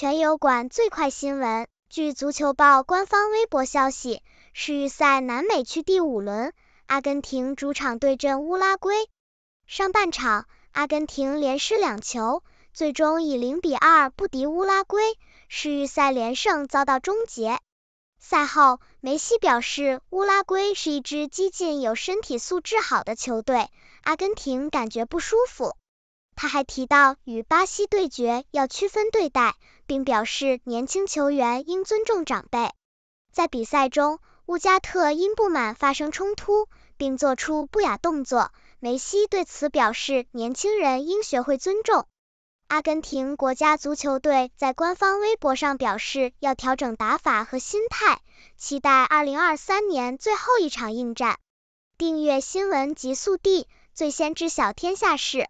全友馆最快新闻。据足球报官方微博消息，世预赛南美区第五轮，阿根廷主场对阵乌拉圭。上半场，阿根廷连失两球，最终以零比二不敌乌拉圭，世预赛连胜遭到终结。赛后，梅西表示，乌拉圭是一支激进、有身体素质好的球队，阿根廷感觉不舒服。他还提到与巴西对决要区分对待，并表示年轻球员应尊重长辈。在比赛中，乌加特因不满发生冲突，并做出不雅动作，梅西对此表示年轻人应学会尊重。阿根廷国家足球队在官方微博上表示要调整打法和心态，期待二零二三年最后一场应战。订阅新闻极速递，最先知晓天下事。